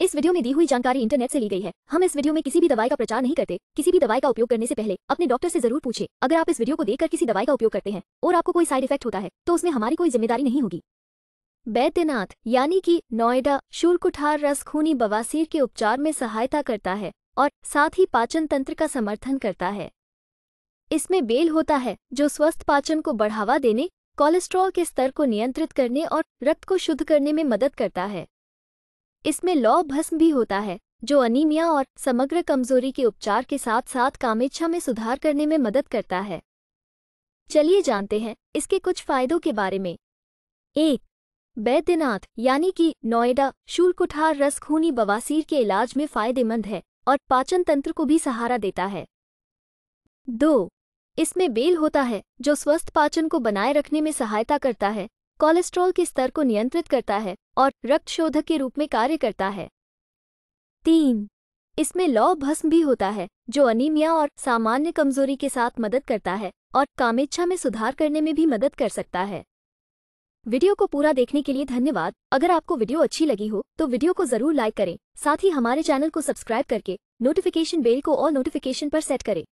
इस वीडियो में दी हुई जानकारी इंटरनेट से ली गई है हम इस वीडियो में किसी भी दवाई का प्रचार नहीं करते किसी भी दवाई का उपयोग करने से पहले अपने डॉक्टर से जरूर पूछे अगर आप इस वीडियो को देखकर किसी दवाई का उपयोग करते हैं और आपको कोई साइड इफेक्ट होता है तो उसमें हमारी कोई जिम्मेदारी नहीं होगी बैद्यनाथ यानी कि नोएडा शुरकुठार रस खूनी बवासीर के उपचार में सहायता करता है और साथ ही पाचन तंत्र का समर्थन करता है इसमें बेल होता है जो स्वस्थ पाचन को बढ़ावा देने कोलेस्ट्रॉल के स्तर को नियंत्रित करने और रक्त को शुद्ध करने में मदद करता है इसमें लौ भस्म भी होता है जो अनीमिया और समग्र कमजोरी के उपचार के साथ साथ कामेच्छा में सुधार करने में मदद करता है चलिए जानते हैं इसके कुछ फायदों के बारे में एक बैद्यनाथ यानी कि नोएडा शूलकुठार रस खूनी बवासीर के इलाज में फायदेमंद है और पाचन तंत्र को भी सहारा देता है दो इसमें बेल होता है जो स्वस्थ पाचन को बनाए रखने में सहायता करता है कोलेस्ट्रॉल के स्तर को नियंत्रित करता है और रक्त शोधक के रूप में कार्य करता है तीन इसमें लौ भस्म भी होता है जो अनीमिया और सामान्य कमजोरी के साथ मदद करता है और कामेच्छा में सुधार करने में भी मदद कर सकता है वीडियो को पूरा देखने के लिए धन्यवाद अगर आपको वीडियो अच्छी लगी हो तो वीडियो को जरूर लाइक करें साथ ही हमारे चैनल को सब्सक्राइब करके नोटिफिकेशन बेल को और नोटिफिकेशन पर सेट करें